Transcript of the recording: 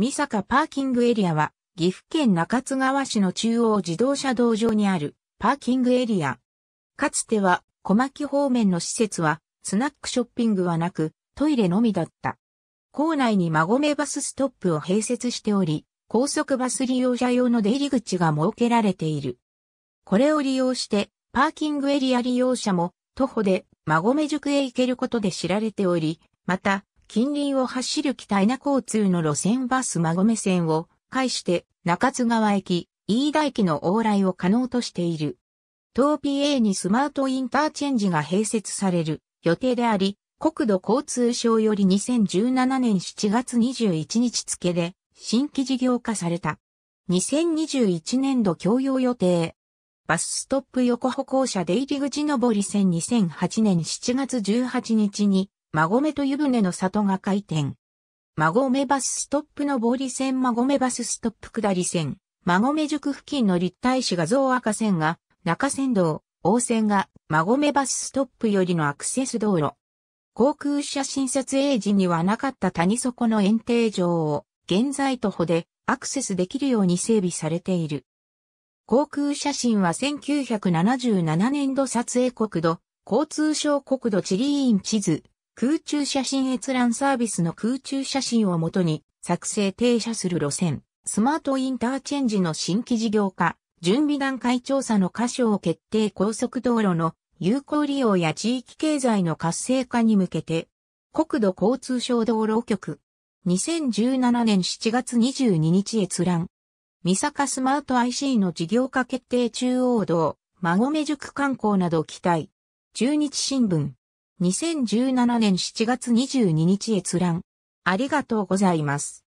三坂パーキングエリアは、岐阜県中津川市の中央自動車道上にあるパーキングエリア。かつては、小牧方面の施設は、スナックショッピングはなく、トイレのみだった。校内に馬込バスストップを併設しており、高速バス利用者用の出入り口が設けられている。これを利用して、パーキングエリア利用者も、徒歩で馬込塾へ行けることで知られており、また、近隣を走る北稲交通の路線バス馬込線を介して中津川駅、飯田駅の往来を可能としている。東 PA にスマートインターチェンジが併設される予定であり、国土交通省より2017年7月21日付で新規事業化された。2021年度共用予定。バスストップ横歩行者出入り口上り線2008年7月18日に馬込と湯船の里が開店。馬込バスストップのー利線馬込バスストップ下り線、馬込塾付近の立体市画像赤線が、中山道、大線が、馬込バスストップよりのアクセス道路。航空写真撮影時にはなかった谷底の園庭場を、現在徒歩でアクセスできるように整備されている。航空写真は1977年度撮影国土、交通省国土地理院地図、空中写真閲覧サービスの空中写真をもとに作成停車する路線、スマートインターチェンジの新規事業化、準備段階調査の箇所を決定高速道路の有効利用や地域経済の活性化に向けて、国土交通省道路局、2017年7月22日閲覧、三坂スマート IC の事業化決定中央道、馬込塾観光など期待、中日新聞、2017年7月22日閲覧。ありがとうございます。